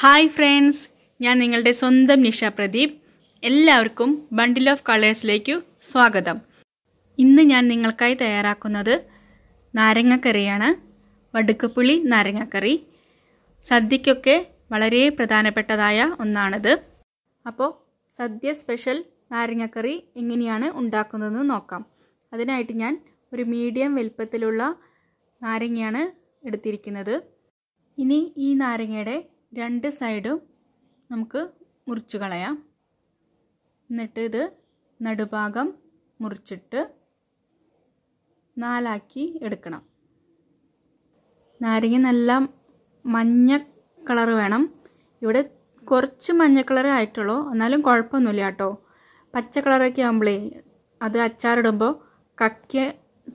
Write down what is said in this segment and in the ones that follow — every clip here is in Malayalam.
ഹായ് ഫ്രണ്ട്സ് ഞാൻ നിങ്ങളുടെ സ്വന്തം നിഷ പ്രദീപ് എല്ലാവർക്കും ബണ്ടിൽ ഓഫ് കളേഴ്സിലേക്കു സ്വാഗതം ഇന്ന് ഞാൻ നിങ്ങൾക്കായി തയ്യാറാക്കുന്നത് നാരങ്ങക്കറിയാണ് വടുക്കപ്പുളി നാരങ്ങക്കറി സദ്യക്കൊക്കെ വളരെ പ്രധാനപ്പെട്ടതായ ഒന്നാണിത് അപ്പോൾ സദ്യ സ്പെഷ്യൽ നാരങ്ങക്കറി എങ്ങനെയാണ് ഉണ്ടാക്കുന്നതെന്ന് നോക്കാം അതിനായിട്ട് ഞാൻ ഒരു മീഡിയം വലുപ്പത്തിലുള്ള നാരങ്ങയാണ് എടുത്തിരിക്കുന്നത് ഇനി ഈ നാരങ്ങയുടെ രണ്ട് സൈഡും നമുക്ക് മുറിച്ച് കളയാം എന്നിട്ട് ഇത് നടുഭാഗം മുറിച്ചിട്ട് നാലാക്കി എടുക്കണം നാരങ്ങ നല്ല മഞ്ഞ കളർ വേണം ഇവിടെ കുറച്ച് മഞ്ഞ കളർ ആയിട്ടുള്ളൂ എന്നാലും കുഴപ്പമൊന്നുമില്ല കേട്ടോ പച്ച കളറൊക്കെ ആകുമ്പോളേ അത് അച്ചാറിടുമ്പോൾ കക്കിയ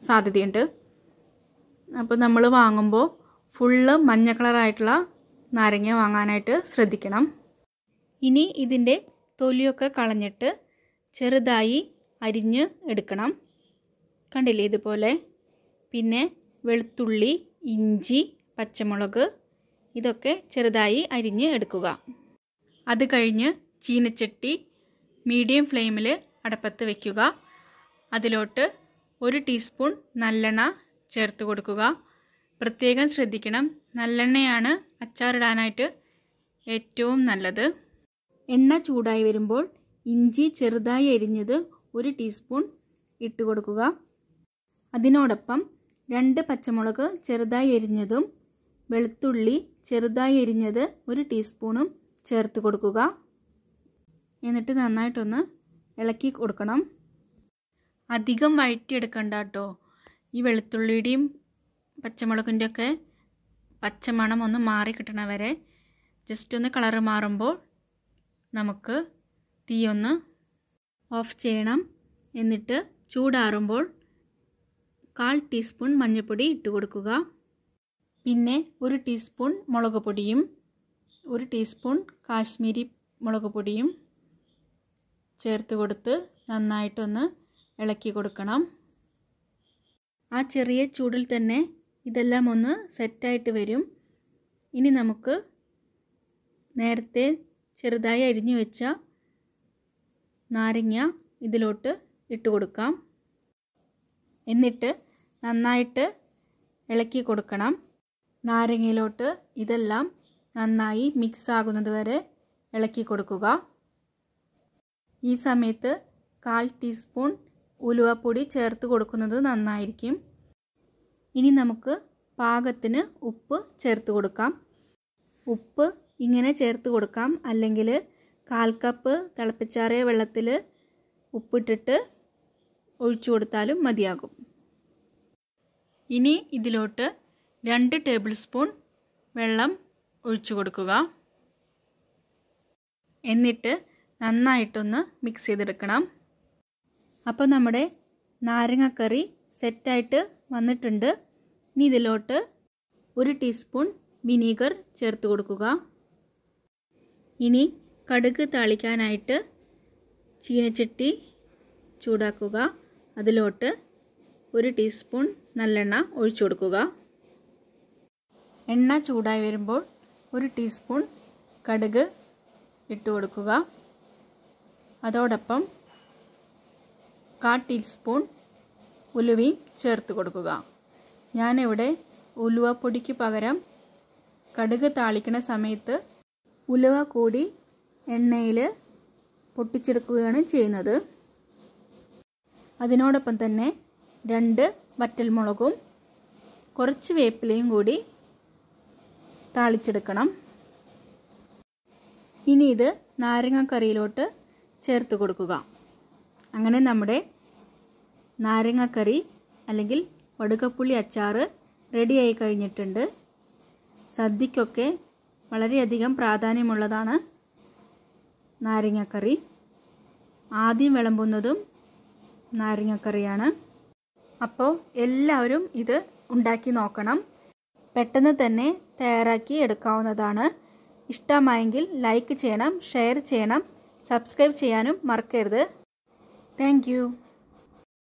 സാധ്യതയുണ്ട് അപ്പോൾ നമ്മൾ വാങ്ങുമ്പോൾ ഫുള്ള് മഞ്ഞ കളറായിട്ടുള്ള നാരങ്ങ വാങ്ങാനായിട്ട് ശ്രദ്ധിക്കണം ഇനി ഇതിൻ്റെ തൊലിയൊക്കെ കളഞ്ഞിട്ട് ചെറുതായി അരിഞ്ഞ് എടുക്കണം കണ്ടില്ലേ ഇതുപോലെ പിന്നെ വെളുത്തുള്ളി ഇഞ്ചി പച്ചമുളക് ഇതൊക്കെ ചെറുതായി അരിഞ്ഞ് എടുക്കുക അത് കഴിഞ്ഞ് ചീനച്ചട്ടി മീഡിയം ഫ്ലെയിമിൽ അടപ്പത്ത് വയ്ക്കുക അതിലോട്ട് ഒരു ടീസ്പൂൺ നല്ലെണ്ണ ചേർത്ത് കൊടുക്കുക പ്രത്യേകം ശ്രദ്ധിക്കണം നല്ലെണ്ണയാണ് അച്ചാറിടാനായിട്ട് ഏറ്റവും നല്ലത് എണ്ണ ചൂടായി വരുമ്പോൾ ഇഞ്ചി ചെറുതായി അരിഞ്ഞത് ഒരു ടീസ്പൂൺ ഇട്ട് കൊടുക്കുക അതിനോടൊപ്പം രണ്ട് പച്ചമുളക് ചെറുതായി അരിഞ്ഞതും വെളുത്തുള്ളി ചെറുതായി അരിഞ്ഞത് ഒരു ടീസ്പൂണും ചേർത്ത് കൊടുക്കുക എന്നിട്ട് നന്നായിട്ടൊന്ന് ഇളക്കി കൊടുക്കണം അധികം വഴറ്റിയെടുക്കണ്ട കേട്ടോ ഈ വെളുത്തുള്ളിയുടെയും പച്ചമുളകിൻ്റെയൊക്കെ പച്ച മണം ഒന്ന് മാറി കിട്ടണ വരെ ജസ്റ്റ് ഒന്ന് കളറ് മാറുമ്പോൾ നമുക്ക് തീ ഒന്ന് ഓഫ് ചെയ്യണം എന്നിട്ട് ചൂടാറുമ്പോൾ കാൽ ടീസ്പൂൺ മഞ്ഞൾപ്പൊടി ഇട്ട് കൊടുക്കുക പിന്നെ ഒരു ടീസ്പൂൺ മുളക് പൊടിയും ഒരു ടീസ്പൂൺ കാശ്മീരി മുളക് പൊടിയും ചേർത്ത് കൊടുത്ത് നന്നായിട്ടൊന്ന് ഇളക്കി കൊടുക്കണം ആ ചെറിയ ചൂടിൽ തന്നെ ഇതെല്ലാം ഒന്ന് സെറ്റായിട്ട് വരും ഇനി നമുക്ക് നേരത്തെ ചെറുതായി അരിഞ്ഞു വെച്ച നാരങ്ങ ഇതിലോട്ട് ഇട്ട് കൊടുക്കാം എന്നിട്ട് നന്നായിട്ട് ഇളക്കി കൊടുക്കണം നാരങ്ങയിലോട്ട് ഇതെല്ലാം നന്നായി മിക്സ് ആകുന്നത് വരെ ഇളക്കി കൊടുക്കുക ഈ സമയത്ത് കാൽ ടീസ്പൂൺ ഉലുവപ്പൊടി ചേർത്ത് കൊടുക്കുന്നത് നന്നായിരിക്കും ഇനി നമുക്ക് പാകത്തിന് ഉപ്പ് ചേർത്ത് കൊടുക്കാം ഉപ്പ് ഇങ്ങനെ ചേർത്ത് കൊടുക്കാം അല്ലെങ്കിൽ കാൽ കപ്പ് തിളപ്പിച്ചാറിയ വെള്ളത്തിൽ ഉപ്പിട്ടിട്ട് ഒഴിച്ചു കൊടുത്താലും മതിയാകും ഇനി ഇതിലോട്ട് രണ്ട് ടേബിൾ സ്പൂൺ വെള്ളം ഒഴിച്ചു കൊടുക്കുക എന്നിട്ട് നന്നായിട്ടൊന്ന് മിക്സ് ചെയ്തെടുക്കണം അപ്പോൾ നമ്മുടെ നാരങ്ങക്കറി സെറ്റായിട്ട് വന്നിട്ടുണ്ട് ഇനി ഇതിലോട്ട് ഒരു ടീസ്പൂൺ വിനീഗർ ചേർത്ത് കൊടുക്കുക ഇനി കടുക് താളിക്കാനായിട്ട് ചീനച്ചട്ടി ചൂടാക്കുക അതിലോട്ട് ഒരു ടീസ്പൂൺ നല്ലെണ്ണ ഒഴിച്ചു കൊടുക്കുക എണ്ണ ചൂടായി വരുമ്പോൾ ഒരു ടീസ്പൂൺ കടുക് ഇട്ട് കൊടുക്കുക അതോടൊപ്പം കാ ടീസ്പൂൺ ഉലുവയും ചേർത്ത് കൊടുക്കുക ഞാനിവിടെ ഉലുവപ്പൊടിക്ക് പകരം കടുക് താളിക്കുന്ന സമയത്ത് ഉലുവ കൂടി എണ്ണയിൽ പൊട്ടിച്ചെടുക്കുകയാണ് ചെയ്യുന്നത് അതിനോടൊപ്പം തന്നെ രണ്ട് വറ്റൽമുളകും കുറച്ച് വേപ്പിലയും കൂടി താളിച്ചെടുക്കണം ഇനി ഇത് നാരങ്ങക്കറിയിലോട്ട് ചേർത്ത് കൊടുക്കുക അങ്ങനെ നമ്മുടെ നാരങ്ങക്കറി അല്ലെങ്കിൽ വടുകപ്പുള്ളി അച്ചാറ് റെഡിയായി കഴിഞ്ഞിട്ടുണ്ട് സദ്യക്കൊക്കെ വളരെയധികം പ്രാധാന്യമുള്ളതാണ് നാരങ്ങക്കറി ആദ്യം വിളമ്പുന്നതും നാരങ്ങക്കറിയാണ് അപ്പോൾ എല്ലാവരും ഇത് ഉണ്ടാക്കി നോക്കണം പെട്ടെന്ന് തന്നെ തയ്യാറാക്കി എടുക്കാവുന്നതാണ് ഇഷ്ടമായെങ്കിൽ ലൈക്ക് ചെയ്യണം ഷെയർ ചെയ്യണം സബ്സ്ക്രൈബ് ചെയ്യാനും മറക്കരുത് താങ്ക്